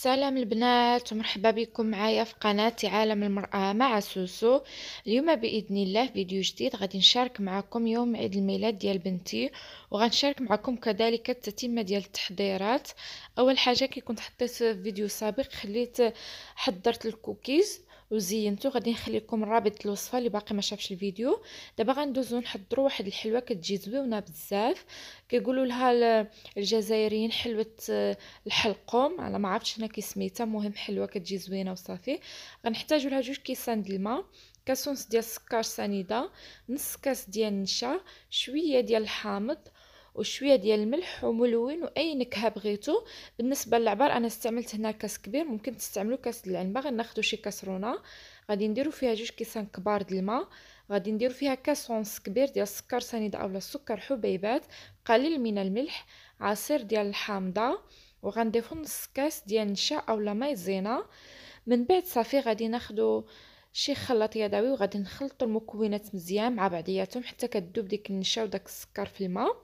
السلام البنات ومرحبا بكم معايا في قناتي عالم المرأة مع سوسو اليوم بإذن الله فيديو جديد غادي نشارك معكم يوم عيد الميلاد ديال بنتي وغنشارك معكم كذلك التتمة ديال التحضيرات أول حاجة كي كنت حطيت في فيديو سابق خليت حضرت الكوكيز وزينتو غادي نخلي لكم رابط الوصفه اللي باقي ما شافش الفيديو دابا غندوزو نحضروا واحد الحلوه كتجي زويونه بزاف كيقولوا لها الجزائريين حلوه آه، الحلقوم انا ما عرفتش هنا كي سميتها المهم حلوه كتجي زوينه وصافي غنحتاجوا لها جوج كيسان د الماء كاسونس ديال السكر سنيده نص كاس ديال النشا شويه ديال الحامض وشويه ديال الملح وملون واي نكهه بغيتو بالنسبه للعبار انا استعملت هنا كاس كبير ممكن تستعملوا كاس العنبه غناخذوا شي كاسرونه غادي نديروا فيها جوج كيسان كبار د الماء غادي نديروا فيها كاس كبير ديال السكر سنيده اولا السكر حبيبات قليل من الملح عصير ديال الحامضه وغنضيفوا نص كاس ديال النشا اولا مايزينا من بعد صافي غادي ناخذوا شي خلاط يدوي وغادي نخلطوا المكونات مزيان مع بعضياتهم حتى كتذوب ديك النشا وداك السكر في الماء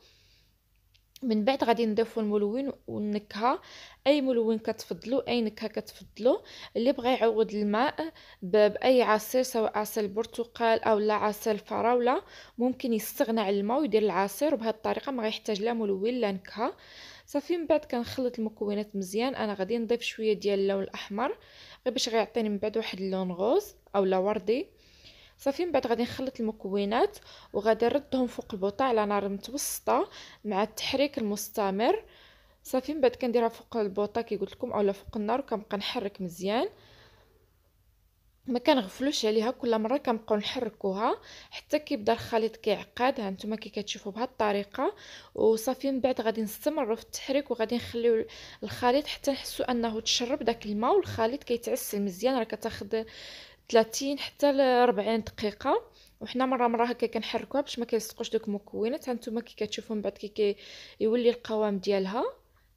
من بعد غادي نضيفوا الملون والنكهه اي ملون كتفضلوا اي نكهه كتفضلوا اللي بغى يعوض الماء باي عصير سواء عصير البرتقال او لا عصير الفراوله ممكن يستغنى على الماء ويدير العصير وبهذه الطريقه ما يحتاج لا ملون لا نكهه صافي من بعد كنخلط المكونات مزيان انا غادي نضيف شويه ديال اللون الاحمر غير باش غيعطيني من بعد واحد اللون غوز اولا وردي صافي من بعد غادي نخلط المكونات وغادي نردهم فوق البوطه على نار متوسطه مع التحريك المستمر صافي من بعد كنديرها فوق البوطه كي قلت لكم اولا فوق النار وكنبقى نحرك مزيان ما كنغفلوش عليها كل مره كنبقاو نحركوها حتى كيبدا الخليط كيعقد ها نتوما كي كتشوفوا بهذه الطريقه وصافي من بعد غادي نستمروا في التحريك وغادي نخليو الخليط حتى نحسوا انه تشرب داك الماء والخليط كيتعسل مزيان راه كتاخذ تلاتين حتى لربعين دقيقه وحنا مره مره هكا كنحركوها باش ما كيلصقوش دوك المكونات هانتوما كي كتشوفوا من بعد كي كيولي القوام ديالها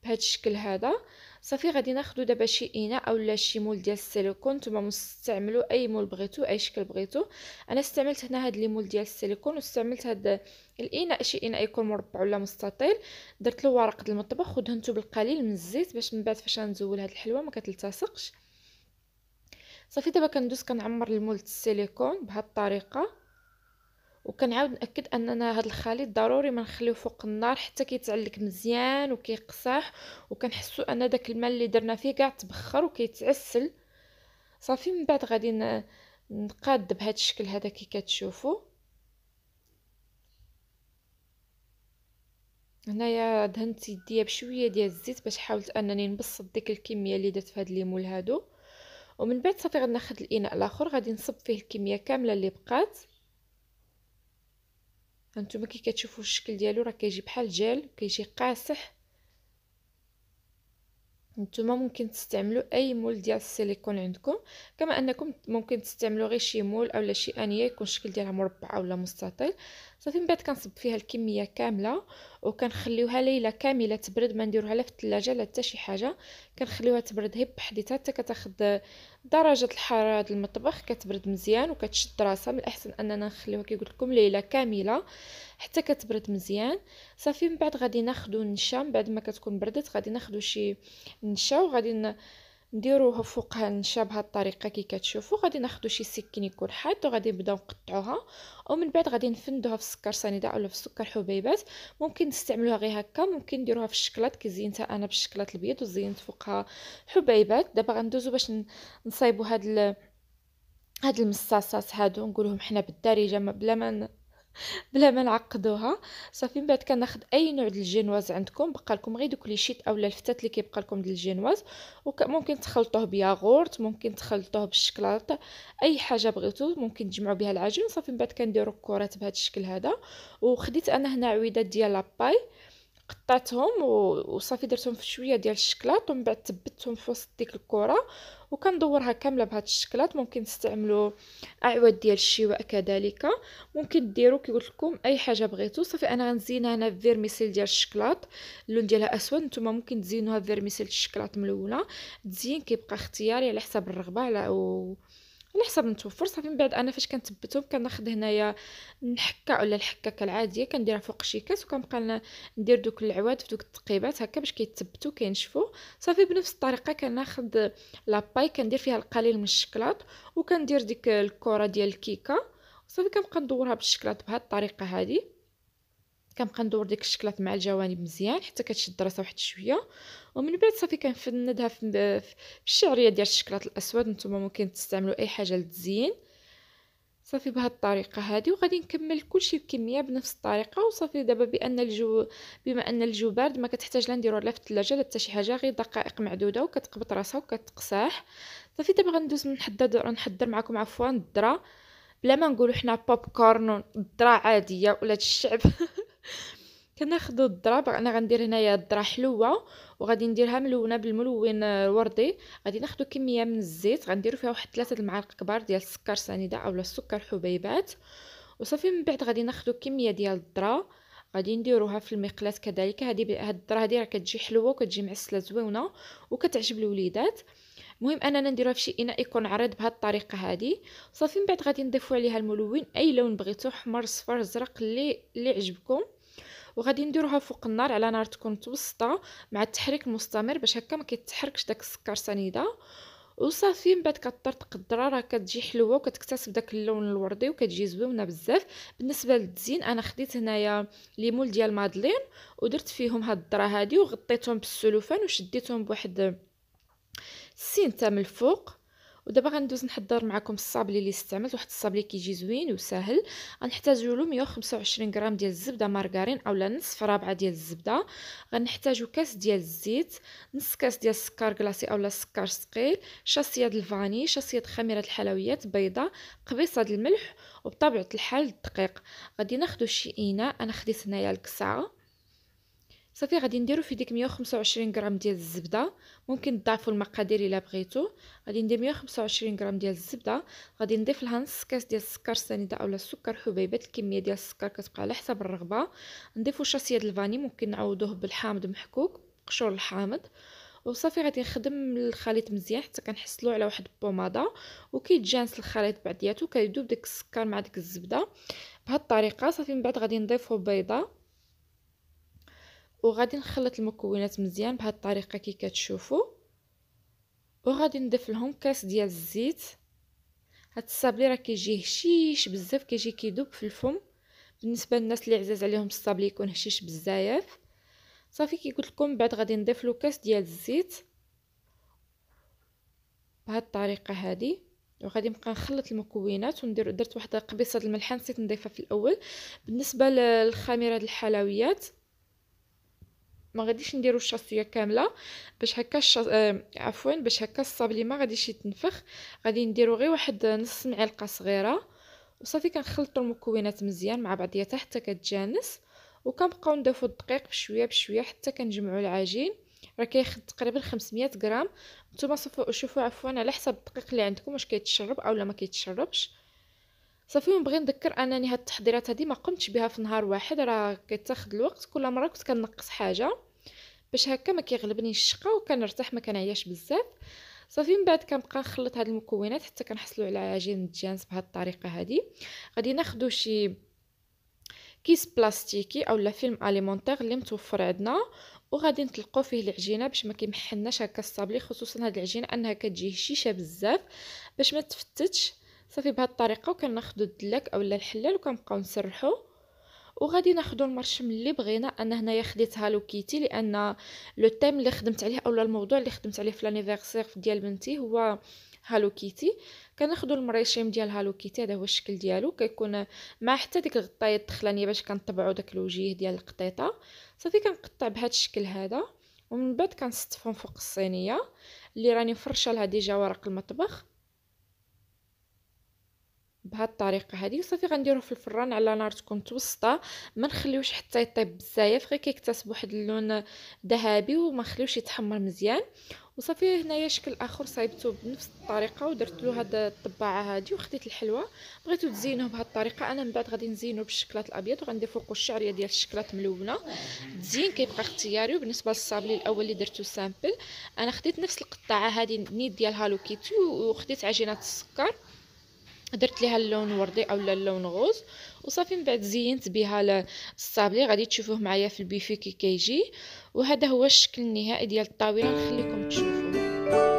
بهذا الشكل هذا صافي غادي ناخذ دابا شي اناء اولا شي مول ديال السيليكون نتوما مستعملوا اي مول بغيتو اي شكل بغيتو انا استعملت هنا هاد لي مول ديال السيليكون واستعملت هاد الاناء شي اناء يكون مربع ولا مستطيل درت له ورق المطبخ ودهنته بالقليل من الزيت باش من بعد فاش غنزول هاد الحلوه ما كتلتصقش صافي دابا كندوز كنعمر المولد السيليكون بهاد الطريقه وكنعاود ناكد اننا هاد الخليط ضروري ما نخليه فوق النار حتى كيتعلق مزيان وكيقصح وكنحسو ان داك الماء اللي درنا فيه كاع تبخر وكيتعسل صافي من بعد غادي نقاد بهاد الشكل هذا كي كتشوفوا هنايا دهنت يديا بشويه ديال الزيت باش حاولت انني نبسط ديك الكميه اللي درت في هاد هادو ومن بعد صافي غناخذ الاناء الاخر غادي نصب فيه الكميه كامله اللي بقات هانتوما كي كتشوفوا الشكل ديالو راه كيجي بحال جال كيجي قاصح نتوما ممكن تستعملوا اي مول ديال السيليكون عندكم كما انكم ممكن تستعملوا غير شي مول اولا شي انيه يكون الشكل ديالها مربع اولا مستطيل صافي من بعد كنصب فيها الكميه كامله وكنخليوها ليله كامله تبرد ما نديروها لا في الثلاجه لا حتى شي حاجه كنخليوها تبرد هي بحديتها حتى كتاخذ درجه الحراره ديال المطبخ كتبرد مزيان وكتشد راسها من الاحسن اننا نخليوها كي قلت لكم ليله كامله حتى كتبرد مزيان صافي من بعد غادي ناخذ نشا من بعد ما كتكون بردت غادي ناخذ شي نشا وغادي نديروها فوق هنشا بهاد الطريقه كي كتشوفوا غادي ناخدو شي سكين يكون حاد وغادي نبداو نقطعوها ومن بعد غادي نفندوها في السكر سنيده اولا في السكر حبيبات ممكن نستعملوها غير هكا ممكن نديروها في الشكلاط كي زينتها انا بالشكلاط البيض وزينت فوقها حبيبات دابا غندوزو باش نصايبوا هاد هاد المصاصات هادو نقولهم حنا بالدارجه بلا ما بلا ما نعقدوها صافي من بعد كناخد اي نوع ديال الجينواز عندكم بقى لكم غير دوك لي شيت اولا الفتات اللي كيبقى لكم ديال الجينواز وممكن تخلطوه بياغورت ممكن تخلطوه بالشكلاط اي حاجه بغيتو ممكن تجمعوا بها العجين صافي من بعد كنديروا كرات بهذا الشكل هذا وخديت انا هنا عويدات ديال لاباي قطعتهم وصافي درتهم في شويه ديال الشكلاط ومن بعد ثبتهم في وسط ديك الكره وكندورها كامله بهذا الشكلاط ممكن تستعملوا اعواد ديال الشواء كذلك ممكن ديروا كي قلت لكم اي حاجه بغيتو صافي انا غنزينها هنا فيرميسيل ديال الشكلاط اللون ديالها اسود نتوما ممكن تزينوها فيرميسيل الشكلاط ملونه تزين كيبقى اختياري على حسب الرغبه على و... على حسب متوفر صافي من بعد انا فاش كنثبتهم كناخذ هنايا نحكه ولا الحكاكه العاديه كنديرها فوق شي كاس وكنبقى ندير دوك العواد في دوك التقيبات هكا باش كيتثبتوا كينشفوا صافي بنفس الطريقه كناخذ لاباي كندير فيها القليل من الشكلاط وكندير ديك الكره ديال الكيكه صافي كنبقى ندورها بالشكلاط بهاد الطريقه هذه كنبقى ندور ديك الشكلات مع الجوانب مزيان حتى كتشد راسها واحد شويه ومن بعد صافي كنفندها في الشعريه ديال الشكلات الاسود نتوما ممكن تستعملوا اي حاجه للتزيين صافي بهاد الطريقه هذه وغادي نكمل كلشي بكميه بنفس الطريقه وصافي دابا بان الجو بما ان الجو بارد ما كتحتاج لا نديرو لا في الثلاجه لا حتى شي حاجه غير دقائق معدوده وكتقبط راسها وكتقساح صافي دابا غندوز نحضر نحضر معكم عفوا الذره بلا ما نقولوا حنا بوب كورن الذره عاديه ولا الشعب كناخذ الذره انا غندير هنايا الذره حلوه وغادي نديرها ملونه بالملون آه، الوردي غادي ناخذ كميه من الزيت غنديروا فيها واحد ثلاثه المعالق كبار ديال السكر سنيده اولا السكر حبيبات وصافي من بعد غادي ناخذ كميه ديال الذره غادي نديروها في المقلاة كذلك هذه هاد الذره هذه راه كتجي حلوه وكتجي معسله زوينه وكتعجب الوليدات المهم اننا نديروها في شي اناء يكون عريض بهاد الطريقه هادي صافي من بعد غادي نضيفوا عليها الملون اي لون بغيتو احمر صفر ازرق اللي اللي عجبكم وغادي نديروها فوق النار على نار تكون متوسطه مع التحريك المستمر باش هكا ما كيتحركش داك السكر سنيده وصافي من بعد كطر تقدره راه كتجي حلوه وكتكتسب داك اللون الوردي وكتجي زويونه بزاف بالنسبه للتزيين انا خديت هنايا ليمول ديال مادلين ودرت فيهم هاد الذره هادي وغطيتهم بالسلوفان وشديتهم بواحد سين تام من الفوق ودابا غندوز نحضر معكم الصابلي اللي استعملت واحد الصابلي كيجي زوين وسهل غنحتاجو له 125 غرام ديال الزبده مارغرين اولا نصف رابعه ديال الزبده غنحتاجو كاس ديال الزيت نص كاس ديال السكر كلاصي اولا السكر ثقيل شاصيه ديال الفاني شاصيه خميره الحلويات بيضه قبيصه ديال الملح وبطبيعه الحال الدقيق غادي ناخدو شي اناء انا خديت هنايا الكسعه صافي غادي نديرو في ديك 125 غرام ديال الزبده ممكن تضاعفوا المقادير الا بغيتو غادي ندير 125 غرام ديال الزبده غادي نضيف لها نص كاس ديال السكر سنيده اولا السكر حبيبات الكميه ديال السكر كتبقى على حسب الرغبه نضيفوا شاسيه ديال الفاني ممكن نعوضوه بالحامض محكوك قشور الحامض وصافي غادي نخدم الخليط مزيان حتى كنحصلوا على واحد البوماده وكيتجانس الخليط بعضياتو كيذوب داك السكر مع ديك الزبده بهاد الطريقه صافي من بعد غادي نضيفوا بيضه وغادي نخلط المكونات مزيان بهاد الطريقه كي كتشوفوا وغادي نضيف لهم كاس ديال الزيت هاد الصابلي راه كيجي هشيش بزاف كيجي كيدوب في الفم بالنسبه للناس اللي عزاز عليهم الصابلي يكون هشيش بزاف صافي كي قلت لكم بعد غادي نضيف له كاس ديال الزيت بهاد الطريقه هذه وغادي نبقى نخلط المكونات وندير درت واحد قبيصه الملح نسيت نضيفها في الاول بالنسبه للخميره الحلويات ما غاديش نديرو الشاصيه كامله باش هكا الشص... آه عفوا باش هكا الصابلي ما غاديش يتنفخ غادي نديرو غير واحد نص معلقه صغيره وصافي كنخلطو المكونات مزيان مع بعضياتها حتى كتجانس وكنبقاو ندافو الدقيق بشويه بشويه حتى كنجمعو العجين راه كياخد تقريبا 500 غرام نتوما شوفوا عفوا على حسب الدقيق اللي عندكم واش كيتشرب اولا ما كيتشربش صافي ونبغي نذكر انني هاد التحضيرات هادي ما قمتش بها في نهار واحد راه كتاخد الوقت كل مره كنت كنقص حاجه باش هكا ما كيغلبنيش الشقه وكنرتاح ما كنعياش بزاف صافي من بعد كنبقى نخلط هاد المكونات حتى كنحصلوا على عجين الجانس بهاد الطريقه هادي غادي ناخذوا شي كيس بلاستيكي اولا فيلم اليمونتير اللي متوفر عندنا وغادي نطلقوا فيه العجينه باش ما كيمحناش هكا الصابلي خصوصا هاد العجينه انها كتجي هشيشه بزاف باش ما تفتتش صافي بهاد الطريقه وكناخذوا الدلاك اولا الحلال وكنبقاو نسرحوا وغادي ناخذوا المرشم اللي بغينا انا هنايا خديت هالو كيتي لان لو تيم اللي خدمت عليه اولا الموضوع اللي خدمت عليه في لانيفيرسير ديال بنتي هو هالو كيتي كناخذوا المريشيم ديال هالو كيتي هذا هو الشكل ديالو كيكون مع حتى ديك الغطايه الدخلانيه باش كنطبعوا داك الوجيه ديال القطيطه صافي كنقطع بهذا الشكل هذا ومن بعد كنستفهم فوق الصينيه اللي راني فرشه لها ديجا ورق المطبخ بهاد الطريقه هذه صافي غنديروه في الفران على نار تكون متوسطه ما نخليوش حتى يطيب بزاف غير كيكتسب واحد اللون ذهبي وما نخليوش يتحمر مزيان وصافي هنايا شكل اخر صايبته بنفس الطريقه ودرت له هاد الطباعه هادي وخديت الحلوه بغيتو تزينوه بهاد الطريقه انا من بعد غادي نزينو بالشكلاط الابيض وغندير فوقو الشعريه ديال الشكلاط ملونه التزيين كيبقى اختياري وبالنسبه للصابلي الاول اللي درتو سامبل انا خديت نفس القطاعه هادي نيت ديال هالو كيتي وخديت عجينه السكر درت ليها اللون وردي اولا اللون غوز وصافي من بعد زينت بها الصابلي غادي تشوفوه معايا في البيفي كي كيجي وهذا هو الشكل النهائي ديال الطاوله نخليكم تشوفوه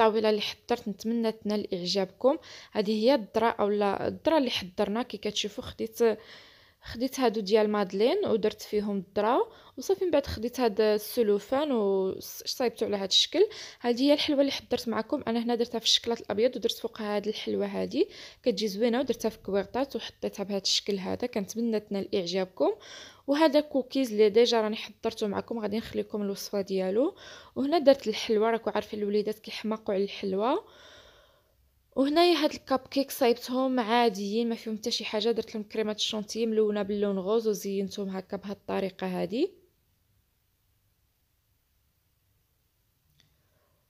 الطاوله اللي حضرت نتمنى تنال اعجابكم هذه هي الذره اولا الذره اللي حضرنا كي كتشوفوا خديت خديت هادو ديال مادلين ودرت فيهم الدرا وصافي من بعد خديت هاد السلوفان وصايبته على هاد الشكل هادي هي الحلوه اللي حضرت معكم انا هنا درتها في الشكلاط الابيض ودرت فوقها هاد الحلوه هادي كتجي زوينه ودرتها في كويرطات وحطيتها بهاد الشكل هذا كنتمنى تنال اعجابكم وهذا كوكيز اللي ديجا راني حضرته معكم غادي نخليكم الوصفه ديالو وهنا درت الحلوه راكو عارفين الوليدات كيحماقوا على الحلوه وهنايا هاد الكاب كيك صايبتهم عاديين ما فيهم حتى شي حاجه درت لهم كريمه الشونتي ملونه باللون غوز وزينتهم هكا بهاد الطريقه هادي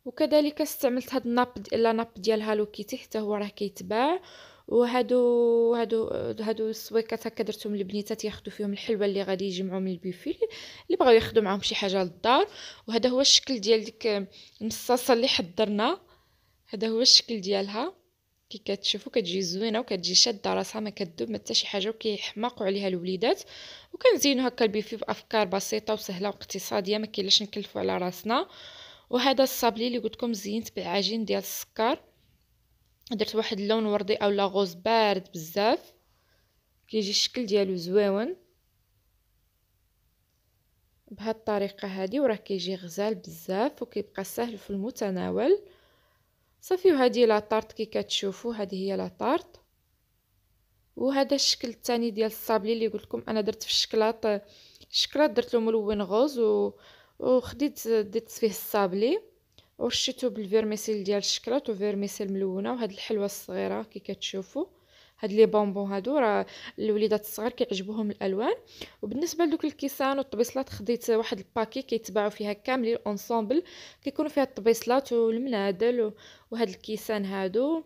وكذلك استعملت هاد الناب لا ناب ديال هالو كيتي حتى هو راه كيتباع وهادو هادو هادو السويكات هكا درتهم البنيتات ياخذوا فيهم الحلوى اللي غادي يجمعوا من البيفي اللي بغاو ياخذوا معاهم شي حاجه للدار وهذا هو الشكل ديال ديك المصاصه اللي حضرنا هذا هو الشكل ديالها كي كتشوفوا كتجي زوينه وكتجي شاده راسها ما كتذوب ما حتى شي حاجه وكيحماقوا عليها الوليدات وكنزينو هكا البيفي بافكار بسيطه وسهله واقتصاديه ما كاينلاش نكلفوا على راسنا وهذا الصابلي اللي قلت لكم زينت بالعجين ديال السكر درت واحد اللون وردي اولا غوز بارد بزاف كيجي الشكل ديالو زويون بهاد الطريقه هذه وراه كيجي غزال بزاف وكيبقى سهل في المتناول صافي وهذه طارت كي كتشوفوا هذه هي طارت وهذا الشكل الثاني ديال الصابلي اللي قلت لكم انا درت في الشكلاط الشكلاط درت له ملون غوز و... وخديت ديت فيه الصابلي ورشيته بالفيرميسيل ديال الشكلاط وفيرميسيل ملونه وهاد الحلوه الصغيره كي كتشوفوا هاد لي بونبون هادو راه الوليدات الصغار كيعجبوهم الالوان وبالنسبه لدوك الكيسان والطبيصلات خديت واحد الباكي كيتباعوا فيها كاملين الاونسومبل كيكونوا فيها الطبيصلات والمنادل وهاد الكيسان هادو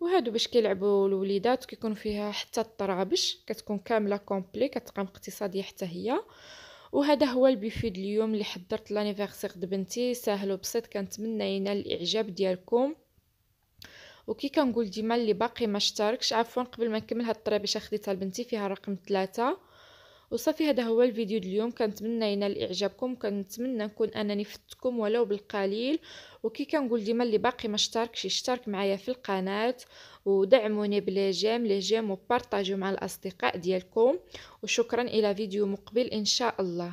وهادو باش كيلعبوا الوليدات كيكون فيها حتى الطرابش كتكون كامله كومبلي كتقام اقتصاديه حتى هي وهذا هو البيفيد اليوم اللي حضرت لانيفيرسير د بنتي ساهل وبسيط كنتمنى ينال الاعجاب ديالكم وكي كنقول ديما اللي باقي ما اشتركش عفوا قبل ما نكمل هاد الطريبيشه خديتها لبنتي فيها رقم ثلاثة وصافي هذا هو الفيديو اليوم كنتمنى ينال اعجابكم كنتمنى نكون انني فدتكم ولو بالقليل وكي كنقول ديما اللي باقي ما اشتركش يشترك معايا في القناه ودعموني بلي جيم لي جيم وبارطاجيو مع الاصدقاء ديالكم وشكرا الى فيديو مقبل ان شاء الله